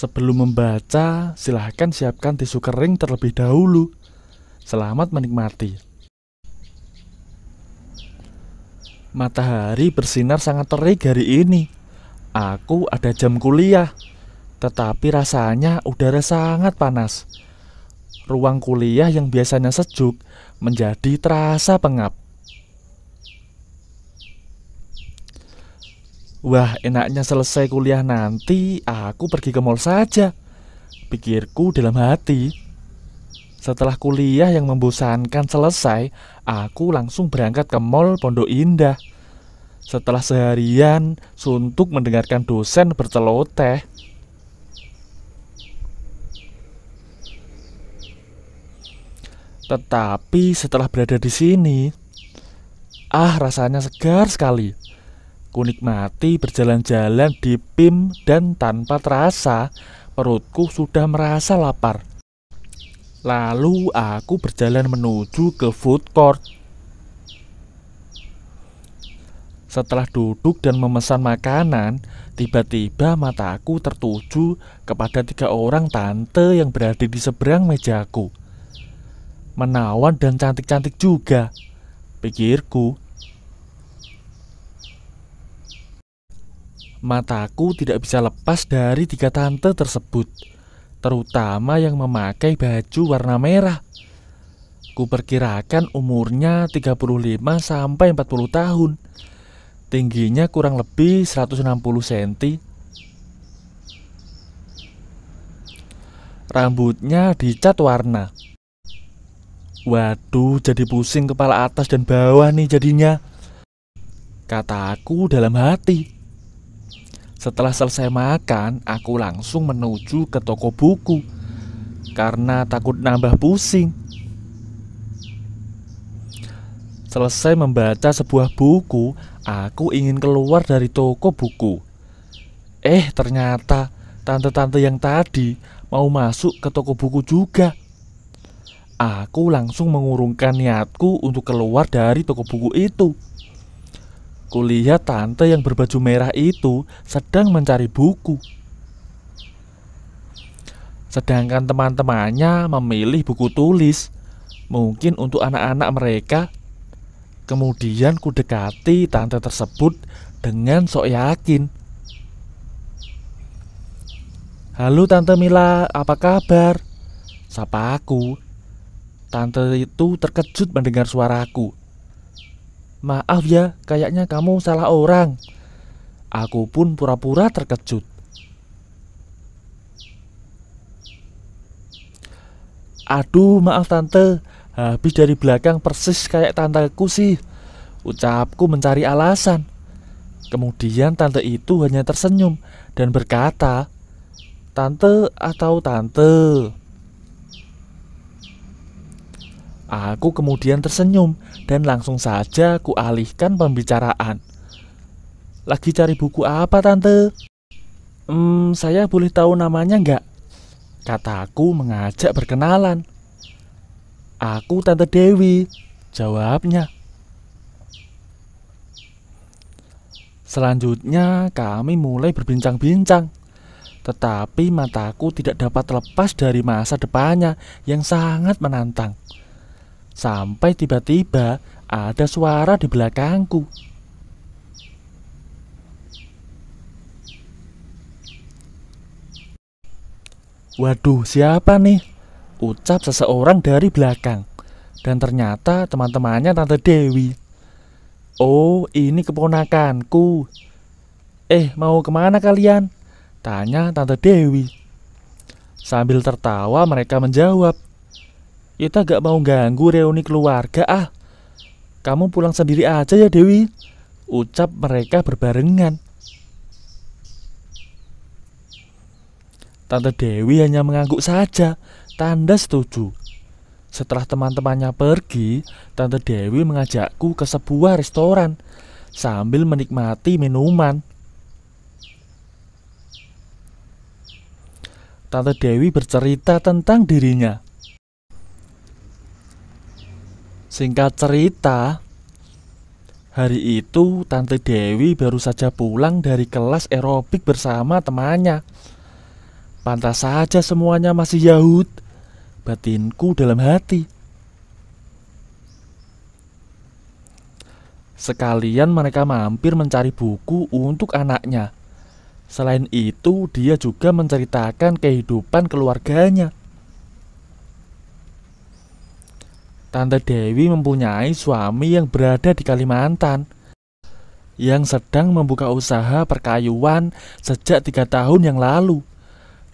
Sebelum membaca, silahkan siapkan tisu kering terlebih dahulu. Selamat menikmati. Matahari bersinar sangat terik hari ini. Aku ada jam kuliah, tetapi rasanya udara sangat panas. Ruang kuliah yang biasanya sejuk menjadi terasa pengap. Wah, enaknya selesai kuliah nanti aku pergi ke mall saja. Pikirku dalam hati. Setelah kuliah yang membosankan selesai, aku langsung berangkat ke mall Pondok Indah. Setelah seharian suntuk mendengarkan dosen berceloteh, Tetapi setelah berada di sini, ah rasanya segar sekali. Kunikmati berjalan-jalan di PIM dan tanpa terasa perutku sudah merasa lapar. Lalu aku berjalan menuju ke food court. Setelah duduk dan memesan makanan, tiba-tiba mataku tertuju kepada tiga orang tante yang berada di seberang mejaku. Menawan dan cantik-cantik juga, pikirku. Mataku tidak bisa lepas dari tiga tante tersebut, terutama yang memakai baju warna merah. Kuperkirakan umurnya 35 sampai 40 tahun. Tingginya kurang lebih 160 cm. Rambutnya dicat warna. Waduh, jadi pusing kepala atas dan bawah nih jadinya. Kataku dalam hati. Setelah selesai makan, aku langsung menuju ke toko buku karena takut nambah pusing. Selesai membaca sebuah buku, aku ingin keluar dari toko buku. Eh, ternyata tante-tante yang tadi mau masuk ke toko buku juga. Aku langsung mengurungkan niatku untuk keluar dari toko buku itu. Kulihat tante yang berbaju merah itu sedang mencari buku. Sedangkan teman-temannya memilih buku tulis, mungkin untuk anak-anak mereka. Kemudian ku dekati tante tersebut dengan sok yakin. Halo Tante Mila, apa kabar? Sapa aku. Tante itu terkejut mendengar suaraku. Maaf ya, kayaknya kamu salah orang. Aku pun pura-pura terkejut. Aduh, maaf tante. Habis dari belakang persis kayak tanteku sih. Ucapku mencari alasan. Kemudian tante itu hanya tersenyum dan berkata, "Tante atau tante?" Aku kemudian tersenyum dan langsung saja kualihkan pembicaraan. Lagi cari buku apa, Tante? Hmm, saya boleh tahu namanya nggak? Kataku mengajak berkenalan. Aku Tante Dewi, jawabnya. Selanjutnya kami mulai berbincang-bincang Tetapi mataku tidak dapat lepas dari masa depannya yang sangat menantang Sampai tiba-tiba ada suara di belakangku. Waduh, siapa nih? Ucap seseorang dari belakang. Dan ternyata teman-temannya Tante Dewi. Oh, ini keponakanku. Eh, mau kemana kalian? Tanya Tante Dewi. Sambil tertawa mereka menjawab, kita ya gak mau ganggu reuni keluarga ah. Kamu pulang sendiri aja ya Dewi. Ucap mereka berbarengan. Tante Dewi hanya mengangguk saja, tanda setuju. Setelah teman-temannya pergi, Tante Dewi mengajakku ke sebuah restoran sambil menikmati minuman. Tante Dewi bercerita tentang dirinya. Singkat cerita, hari itu Tante Dewi baru saja pulang dari kelas aerobik bersama temannya. Pantas saja semuanya masih Yahud, batinku dalam hati. Sekalian mereka mampir mencari buku untuk anaknya. Selain itu, dia juga menceritakan kehidupan keluarganya. Tante Dewi mempunyai suami yang berada di Kalimantan yang sedang membuka usaha perkayuan sejak tiga tahun yang lalu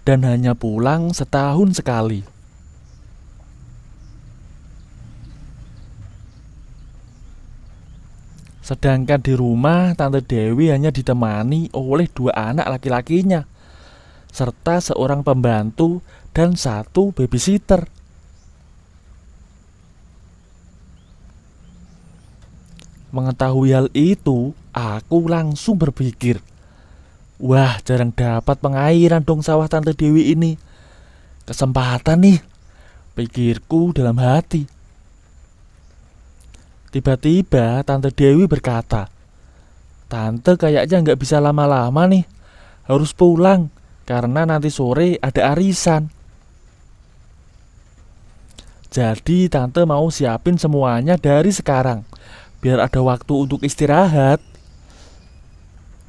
dan hanya pulang setahun sekali. Sedangkan di rumah, Tante Dewi hanya ditemani oleh dua anak laki-lakinya, serta seorang pembantu dan satu babysitter. mengetahui hal itu, aku langsung berpikir, Wah, jarang dapat pengairan dong sawah Tante Dewi ini. Kesempatan nih, pikirku dalam hati. Tiba-tiba Tante Dewi berkata, Tante kayaknya nggak bisa lama-lama nih, harus pulang karena nanti sore ada arisan. Jadi tante mau siapin semuanya dari sekarang biar ada waktu untuk istirahat.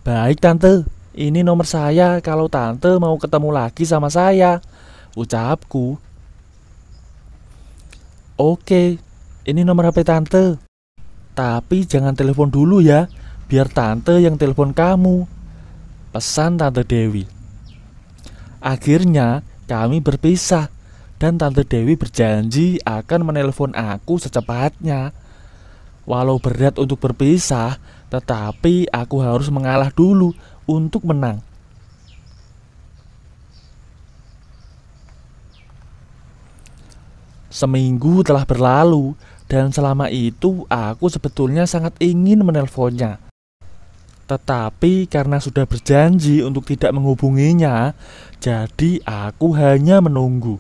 Baik, Tante. Ini nomor saya kalau Tante mau ketemu lagi sama saya. Ucapku. Oke, ini nomor HP Tante. Tapi jangan telepon dulu ya, biar Tante yang telepon kamu. Pesan Tante Dewi. Akhirnya, kami berpisah dan Tante Dewi berjanji akan menelepon aku secepatnya. Walau berat untuk berpisah, tetapi aku harus mengalah dulu untuk menang. Seminggu telah berlalu, dan selama itu aku sebetulnya sangat ingin menelponnya. Tetapi karena sudah berjanji untuk tidak menghubunginya, jadi aku hanya menunggu.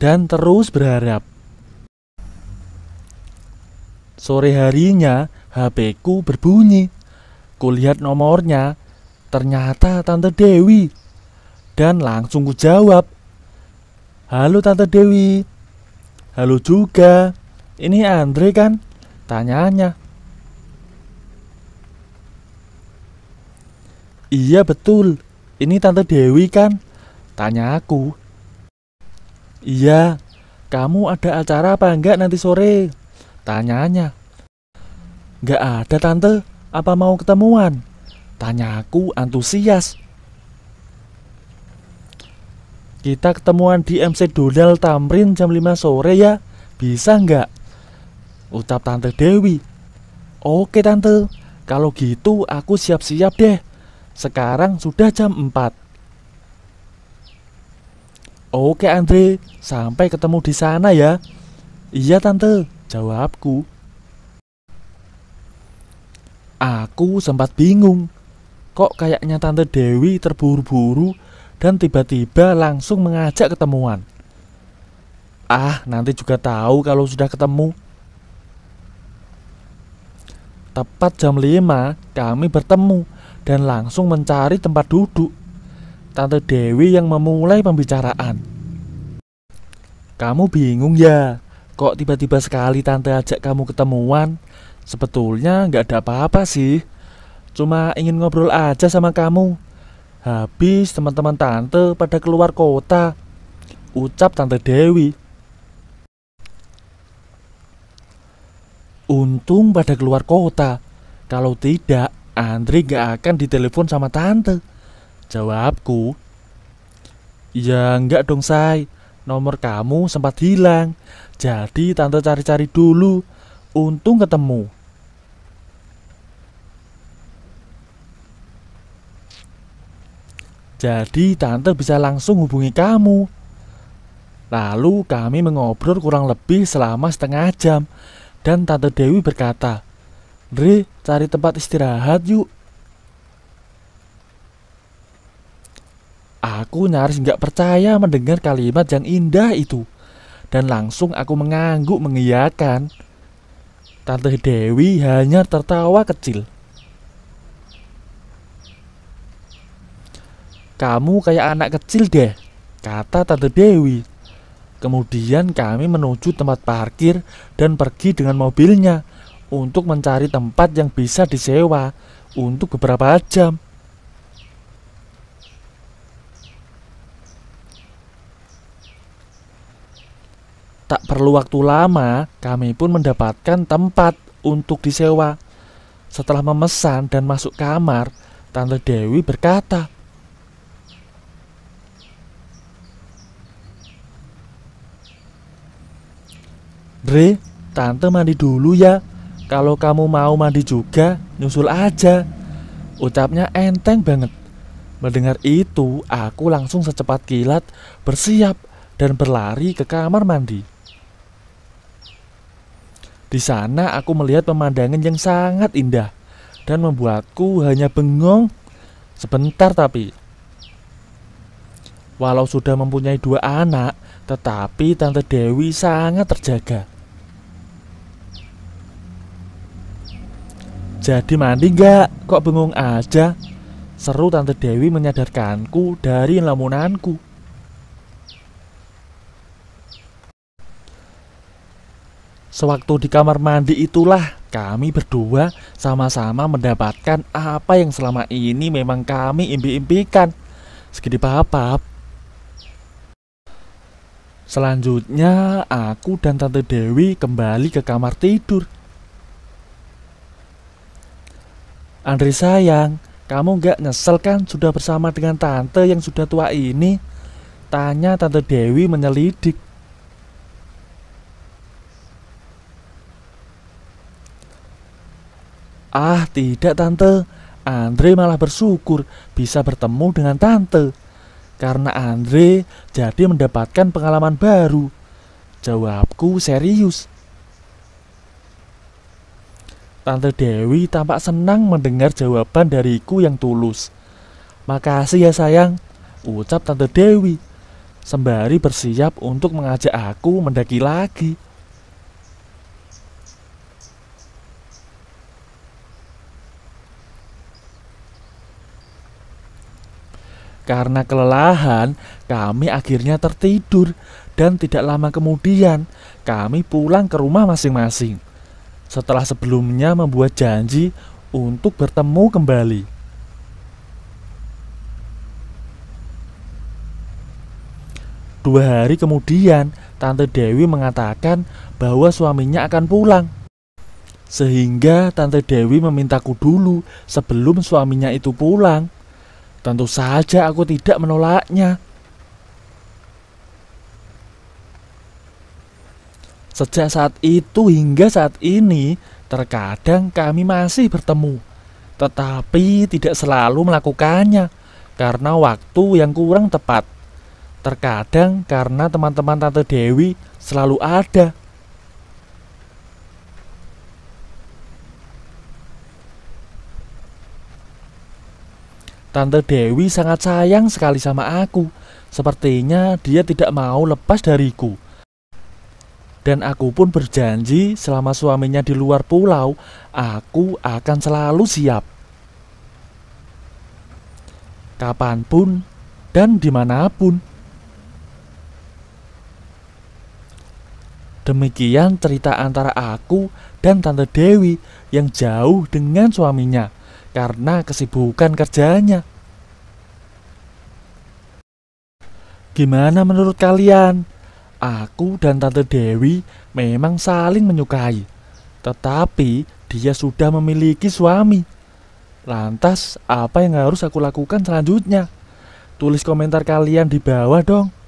dan terus berharap. Sore harinya, HP ku berbunyi. Kulihat nomornya, ternyata Tante Dewi. Dan langsung ku jawab, Halo Tante Dewi. Halo juga. Ini Andre kan? Tanyanya. Iya betul. Ini Tante Dewi kan? Tanya aku. Iya, kamu ada acara apa enggak nanti sore? Tanyanya. Enggak ada tante, apa mau ketemuan? Tanyaku antusias. Kita ketemuan di MC Donald Tamrin jam 5 sore ya, bisa enggak? Ucap tante Dewi. Oke tante, kalau gitu aku siap-siap deh. Sekarang sudah jam 4. Oke Andre, sampai ketemu di sana ya. Iya tante, jawabku. Aku sempat bingung. Kok kayaknya tante Dewi terburu-buru dan tiba-tiba langsung mengajak ketemuan. Ah, nanti juga tahu kalau sudah ketemu. Tepat jam 5, kami bertemu dan langsung mencari tempat duduk. Tante Dewi yang memulai pembicaraan. Kamu bingung ya? Kok tiba-tiba sekali tante ajak kamu ketemuan? Sebetulnya nggak ada apa-apa sih. Cuma ingin ngobrol aja sama kamu. Habis teman-teman tante pada keluar kota. Ucap tante Dewi. Untung pada keluar kota. Kalau tidak, Andri gak akan ditelepon sama tante. Jawabku, Ya enggak dong say, nomor kamu sempat hilang Jadi tante cari-cari dulu, untung ketemu Jadi tante bisa langsung hubungi kamu Lalu kami mengobrol kurang lebih selama setengah jam Dan tante Dewi berkata Re, cari tempat istirahat yuk Aku nyaris nggak percaya mendengar kalimat yang indah itu. Dan langsung aku mengangguk mengiyakan. Tante Dewi hanya tertawa kecil. Kamu kayak anak kecil deh, kata Tante Dewi. Kemudian kami menuju tempat parkir dan pergi dengan mobilnya untuk mencari tempat yang bisa disewa untuk beberapa jam. Tak perlu waktu lama, kami pun mendapatkan tempat untuk disewa. Setelah memesan dan masuk kamar, Tante Dewi berkata, "Dre, Tante mandi dulu ya. Kalau kamu mau mandi juga, nyusul aja." Ucapnya enteng banget. Mendengar itu, aku langsung secepat kilat bersiap dan berlari ke kamar mandi. Di sana aku melihat pemandangan yang sangat indah dan membuatku hanya bengong sebentar tapi Walau sudah mempunyai dua anak, tetapi Tante Dewi sangat terjaga. Jadi mandi nggak? Kok bengong aja? Seru Tante Dewi menyadarkanku dari lamunanku. Sewaktu di kamar mandi itulah kami berdua sama-sama mendapatkan apa yang selama ini memang kami impi-impikan. Segede papap. Selanjutnya, aku dan Tante Dewi kembali ke kamar tidur. Andri sayang, kamu gak nyesel kan sudah bersama dengan tante yang sudah tua ini? Tanya Tante Dewi menyelidik. Ah, tidak tante. Andre malah bersyukur bisa bertemu dengan tante. Karena Andre jadi mendapatkan pengalaman baru. Jawabku serius. Tante Dewi tampak senang mendengar jawaban dariku yang tulus. Makasih ya sayang, ucap Tante Dewi sembari bersiap untuk mengajak aku mendaki lagi. Karena kelelahan, kami akhirnya tertidur dan tidak lama kemudian kami pulang ke rumah masing-masing. Setelah sebelumnya membuat janji untuk bertemu kembali. Dua hari kemudian, Tante Dewi mengatakan bahwa suaminya akan pulang. Sehingga Tante Dewi memintaku dulu sebelum suaminya itu pulang. Tentu saja aku tidak menolaknya. Sejak saat itu hingga saat ini, terkadang kami masih bertemu, tetapi tidak selalu melakukannya karena waktu yang kurang tepat. Terkadang karena teman-teman Tante Dewi selalu ada Tante Dewi sangat sayang sekali sama aku. Sepertinya dia tidak mau lepas dariku. Dan aku pun berjanji selama suaminya di luar pulau, aku akan selalu siap. Kapanpun dan dimanapun. Demikian cerita antara aku dan Tante Dewi yang jauh dengan suaminya karena kesibukan kerjanya. Gimana menurut kalian? Aku dan Tante Dewi memang saling menyukai, tetapi dia sudah memiliki suami. Lantas, apa yang harus aku lakukan selanjutnya? Tulis komentar kalian di bawah dong.